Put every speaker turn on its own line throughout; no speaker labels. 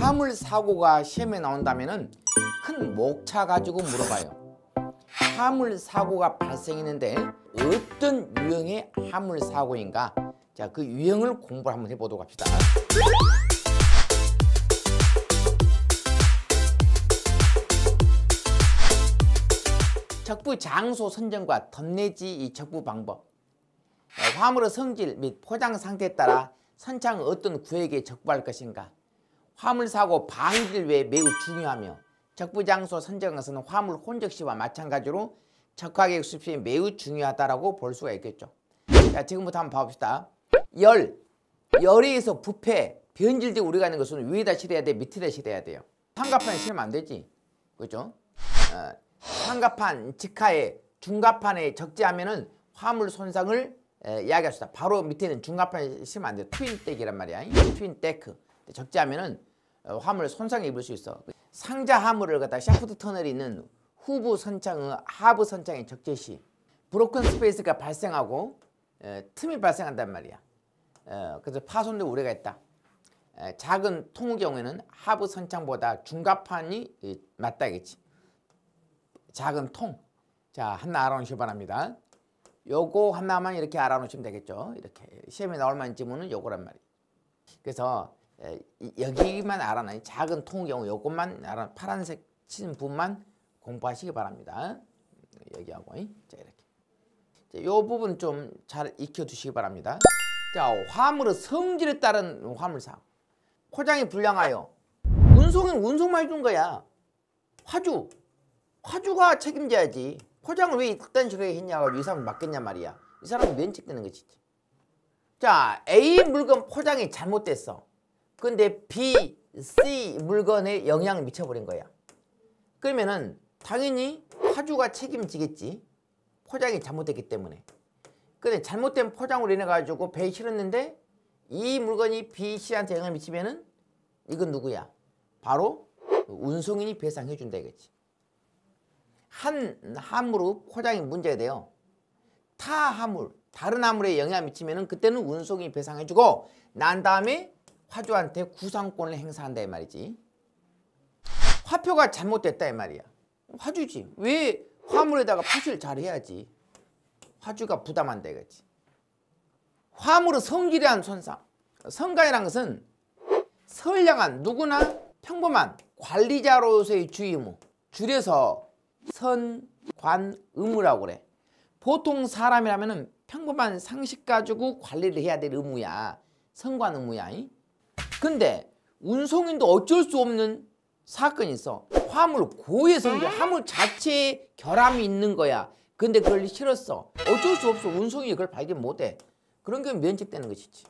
화물사고가 시험에 나온다면 큰 목차 가지고 물어봐요 화물사고가 발생했는데 어떤 유형의 화물사고인가 자, 그 유형을 공부를 한번 해보도록 합시다 적부 장소 선정과 덧내지 이 적부 방법 어, 화물의 성질 및 포장 상태에 따라 선창 어떤 구역에 적부할 것인가 화물사고 방지를 위해 매우 중요하며 적부장소 선정에서는 화물 혼적시와 마찬가지로 적화객 수집이 매우 중요하다고 볼 수가 있겠죠. 자 지금부터 한번 봐봅시다. 열, 열에 의해서 부패, 변질돼 우리가 하는 것은 위에다 실어야 돼, 밑에다 실어야 돼요. 상가판에 실으면 안 되지. 그죠? 어, 상가판, 직하에, 중가판에 적재하면 은 화물 손상을 이야기합시다. 바로 밑에는 중간판에 실으면 안 돼요. 트윈 덱이란 말이야. 트윈 데크. 적재하면은 어, 화물 손상을 입을 수 있어. 상자 화물을 갖다 샤프트 터널이 있는 후부 선창의 어, 하부 선창의 적재 시 브로큰 스페이스가 발생하고 에, 틈이 발생한단 말이야. 에, 그래서 파손될 우려가 있다. 에, 작은 통의 경우에는 하부 선창보다 중갑판이 맞다겠지. 작은 통. 자 하나 알아놓으시기 바랍니다. 요거 하나만 이렇게 알아놓으시면 되겠죠. 이렇게 시험에 나올 만한 지문은 요거란 말이야. 그래서 예, 여기만 알아놔요. 작은 통 경우 이것만 알아 파란색 친 분만 공부하시기 바랍니다. 여기하고 자 이렇게 자, 요 부분 좀 잘 익혀두시기 바랍니다. 자 화물의 성질에 따른 화물상 포장이 불량하여 운송은 운송만 해준 거야. 화주 화주가 책임져야지. 포장을 왜 이딴 식으로 했냐고 이 사람 맞겠냐 말이야. 이 사람은 면책되는 거지. 자 A 물건 포장이 잘못됐어. 근데 B, C 물건에 영향을 미쳐버린 거야. 그러면은 당연히 화주가 책임지겠지. 포장이 잘못됐기 때문에. 근데 잘못된 포장으로 인해 가지고 배에 실었는데 이 물건이 B, C한테 영향을 미치면은 이건 누구야? 바로 운송인이 배상해준다 이거지. 한 화물로 포장이 문제가 돼요. 타 화물, 다른 화물에 영향을 미치면 은 그때는 운송인이 배상해주고 난 다음에 화주한테 구상권을 행사한다 이 말이지. 화표가 잘못됐다 이 말이야. 화주지. 왜 화물에다가 표시를 잘해야지. 화주가 부담한다 이거지. 화물은 성질이란 손상. 성가이란 것은 선량한 누구나 평범한 관리자로서의 주의무. 줄여서 선관의무라고 그래. 보통 사람이라면 평범한 상식 가지고 관리를 해야 될 의무야. 선관의무야. 이? 근데 운송인도 어쩔 수 없는 사건이 있어. 화물 고에서 이제 화물 자체에 결함이 있는 거야. 근데 그걸 싫었어. 어쩔 수 없어. 운송이 그걸 발견 못해. 그런 경우 면책되는 것이지.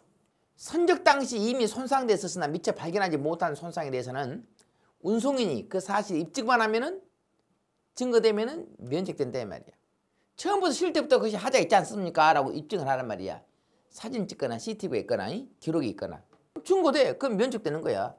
선적 당시 이미 손상됐었으나 미처 발견하지 못한 손상에 대해서는 운송인이 그 사실 입증만 하면은 증거되면은 면책된다 이 말이야. 처음부터 쉴 때부터 그것이 하자 있지 않습니까? 라고 입증을 하란 말이야. 사진 찍거나 CCTV가 있거나 기록이 있거나. 중고대 그럼 면책되는 거야.